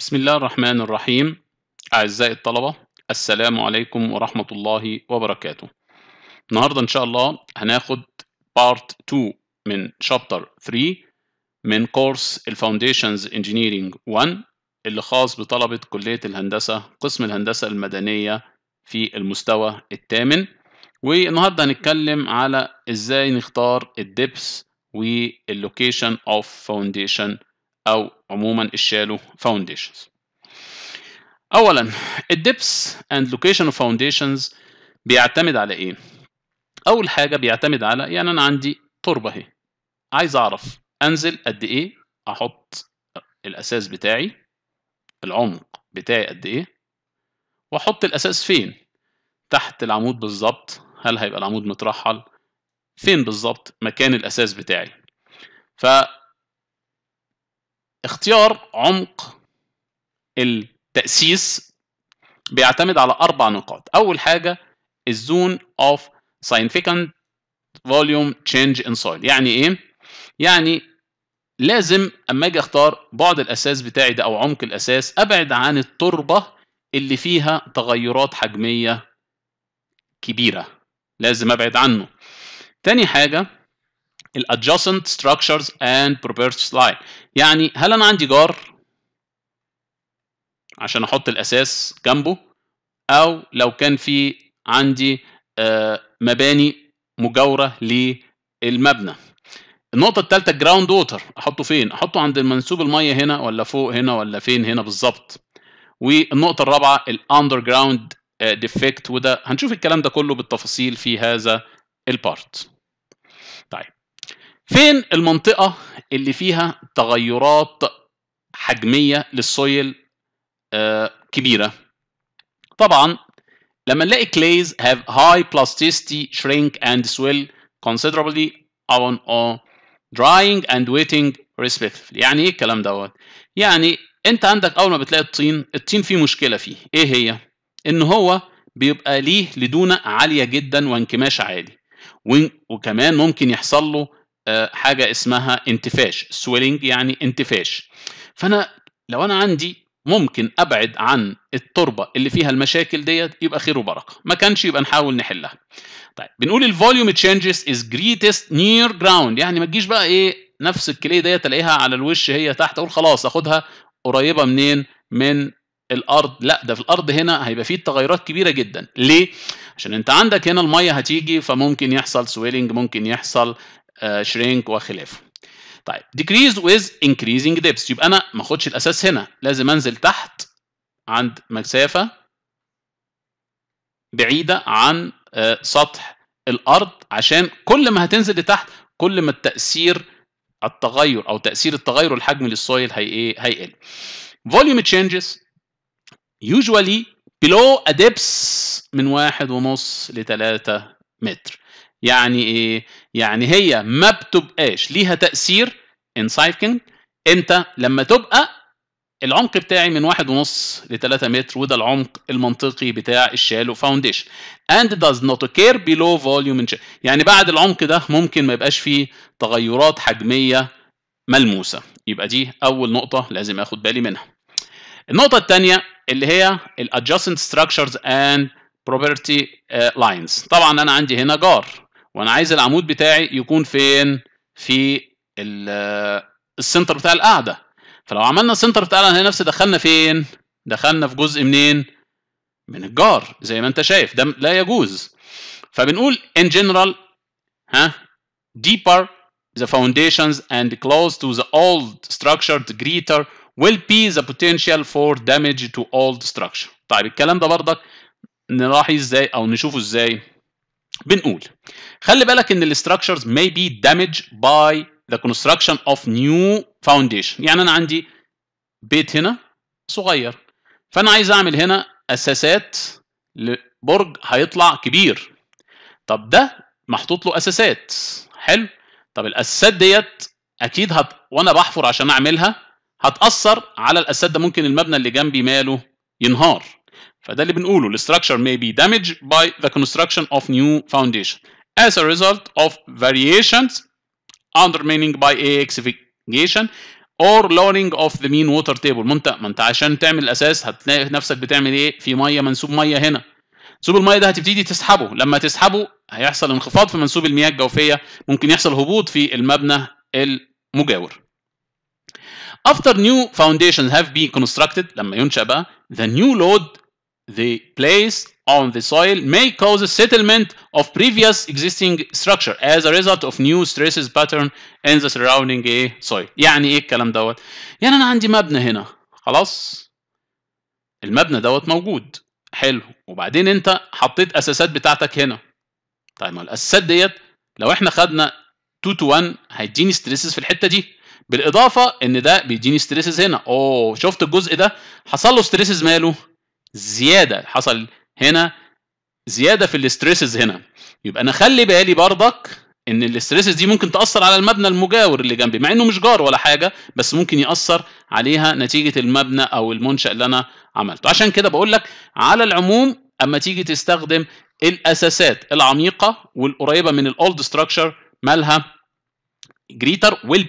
بسم الله الرحمن الرحيم أعزائي الطلبة السلام عليكم ورحمة الله وبركاته النهاردة إن شاء الله هناخد بارت 2 من شابتر 3 من كورس الفاونديشنز انجينيرينج 1 اللي خاص بطلبة كلية الهندسة قسم الهندسة المدنية في المستوى الثامن والنهاردة هنتكلم على إزاي نختار الدبس واللوكيشن اوف فاونديشن أو عموما الشالو فاونديشنز أولا الدبس and location of foundations بيعتمد على إيه؟ أول حاجة بيعتمد على يعني أنا عندي تربة أهي عايز أعرف أنزل قد إيه أحط الأساس بتاعي العمق بتاعي قد إيه وأحط الأساس فين تحت العمود بالظبط هل هيبقى العمود مترحل فين بالظبط مكان الأساس بتاعي ف اختيار عمق التأسيس بيعتمد على أربع نقاط أول حاجة الزون of significant volume change in soil يعني ايه يعني لازم اما اجي اختار بعد الاساس بتاعي ده او عمق الاساس ابعد عن التربه اللي فيها تغيرات حجميه كبيره لازم ابعد عنه تاني حاجه ال adjacent structures and properties line يعني هل انا عندي جار عشان احط الاساس جنبه او لو كان في عندي آه، مباني مجاوره للمبنى النقطة الثالثة الجراوند ووتر احطه فين؟ احطه عند منسوب المية هنا ولا فوق هنا ولا فين هنا بالظبط. والنقطة الرابعة الاندر جراوند ديفكت وده هنشوف الكلام ده كله بالتفاصيل في هذا البارت. طيب فين المنطقة اللي فيها تغيرات حجمية للسويل آه، كبيرة طبعا لما نلاقي clays have high plasticity shrink and swell considerably on a drying and wetting respectively يعني ايه الكلام دوت يعني انت عندك اول ما بتلاقي الطين الطين فيه مشكله فيه ايه هي ان هو بيبقى ليه لدونه عاليه جدا وانكماش عالي وكمان ممكن يحصل له حاجه اسمها انتفاش سويلينج يعني انتفاش فانا لو انا عندي ممكن ابعد عن التربه اللي فيها المشاكل ديت يبقى خير وبركه ما كانش يبقى نحاول نحلها طيب بنقول الفوليوم تشينجز از جريتست نير جراوند يعني ما تجيش بقى ايه نفس الكليه ديت الاقيها على الوش هي تحت اقول خلاص اخدها قريبه منين من الارض لا ده في الارض هنا هيبقى فيه تغيرات كبيره جدا ليه عشان انت عندك هنا الميه هتيجي فممكن يحصل سويلنج ممكن يحصل شرينك آه، وخلافه طيب decrease with increasing depth يبقى انا ما اخدش الاساس هنا لازم انزل تحت عند مسافه بعيده عن آه، سطح الارض عشان كل ما هتنزل لتحت كل ما التاثير التغير او تاثير التغير الحجمي للسويل هي ايه هيقل volume changes usually below a depth من واحد ونص لثلاثه متر يعني ايه يعني هي ما بتبقاش ليها تاثير ان انسايكنج امتى لما تبقى العمق بتاعي من واحد ونص ل 3 متر وده العمق المنطقي بتاع الشالو فاونديشن and does not occur below volume يعني بعد العمق ده ممكن ما يبقاش فيه تغيرات حجميه ملموسه يبقى دي اول نقطه لازم اخد بالي منها النقطه الثانيه اللي هي الادجاستنت ستراكشرز اند بروبرتي لاينز طبعا انا عندي هنا جار وانا عايز العمود بتاعي يكون فين في آه، السنتر بتاع القاعده فلو عملنا السنتر بتاع القاعده نفس دخلنا فين دخلنا في جزء منين من الجار زي ما انت شايف ده لا يجوز فبنقول in general ها deeper the foundations and close to the old structured greater will be the potential for damage to old structure طيب الكلام ده برضك نلاحظ ازاي او نشوفه ازاي بنقول خلي بالك ان الاستراكشرز may be damaged by the construction of new foundation يعني انا عندي بيت هنا صغير فانا عايز اعمل هنا اساسات لبرج هيطلع كبير طب ده محطوط له اساسات حلو طب الاساسات ديت اكيد هت... وانا بحفر عشان اعملها هتاثر على الاساسات ده ممكن المبنى اللي جنبي ماله ينهار فده اللي بنقوله structure may be damaged by the construction of new foundation as a result of variations undermining by axification or lowering of the mean water table ما انت ما انت عشان تعمل اساس هتلاقي نفسك بتعمل ايه في ميه منسوب ميه هنا منسوب الميه ده هتبتدي تسحبه لما تسحبه هيحصل انخفاض في منسوب المياه الجوفيه ممكن يحصل هبوط في المبنى المجاور After new foundations have been constructed لما ينشأ بقى the new load the place on the soil may cause a settlement of previous existing structure as a result of new stresses pattern in the surrounding eh, soil يعني ايه الكلام دوت يعني انا عندي مبنى هنا خلاص المبنى دوت موجود حلو وبعدين انت حطيت اساسات بتاعتك هنا طيب ما الاساسات ديت لو احنا خدنا 2 تو 1 هيديني ستريسز في الحته دي بالاضافه ان ده بيديني ستريسز هنا اوه شفت الجزء ده حصل له ستريسز ماله زياده حصل هنا زياده في الاستريسز هنا يبقى انا خلي بالي برضك ان الاستريسز دي ممكن تاثر على المبنى المجاور اللي جنبي مع انه مش جار ولا حاجه بس ممكن ياثر عليها نتيجه المبنى او المنشا اللي انا عملته عشان كده بقول لك على العموم اما تيجي تستخدم الاساسات العميقه والقريبه من الاولد ستراكشر مالها جريتر ويل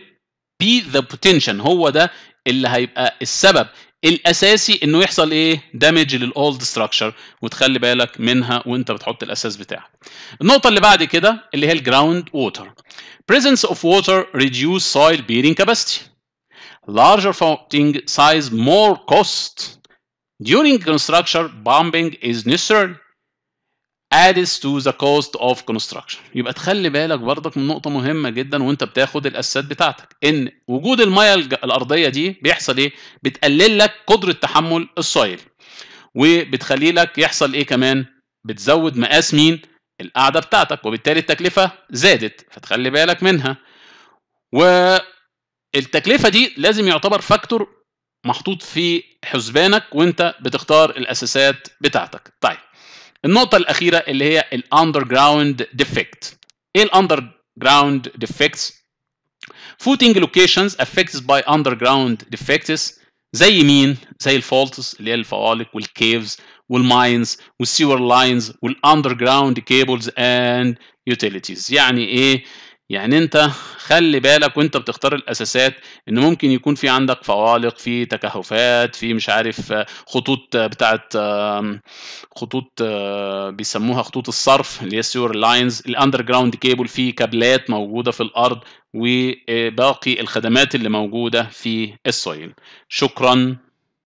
بي ذا بوتنشن هو ده اللي هيبقى السبب الاساسي انه يحصل ايه دامج للاولد ستراكشر وتخلي بالك منها وانت بتحط الاساس بتاعك النقطه اللي بعد كده اللي هي الجراوند ووتر presence of water reduce soil bearing capacity larger fountain size more cost during construction bombing is necessary adds to the cost of construction يبقى تخلي بالك برضك من نقطة مهمة جدا وانت بتاخد الأساسات بتاعتك إن وجود المية الأرضية دي بيحصل إيه؟ بتقلل لك قدرة تحمل السويل وبتخلي لك يحصل إيه كمان؟ بتزود مقاس مين؟ القاعدة بتاعتك وبالتالي التكلفة زادت فتخلي بالك منها والتكلفة دي لازم يعتبر فاكتور محطوط في حسبانك وانت بتختار الأساسات بتاعتك طيب النقطة الأخيرة اللي هي الـ underground defect. إيه الـ underground defects؟ footing locations affected by underground defects زي مين؟ زي Faults اللي هي الفوالق Caves Mines والكيفز والماينز والسيور لاينز Underground Cables and Utilities. يعني إيه؟ يعني انت خلي بالك وانت بتختار الاساسات ان ممكن يكون في عندك فوالق في تكهفات في مش عارف خطوط بتاعت خطوط بيسموها خطوط الصرف اللي هي السيور لاينز الاندر جراوند كيبل في كابلات موجوده في الارض وباقي الخدمات اللي موجوده في السويل شكرا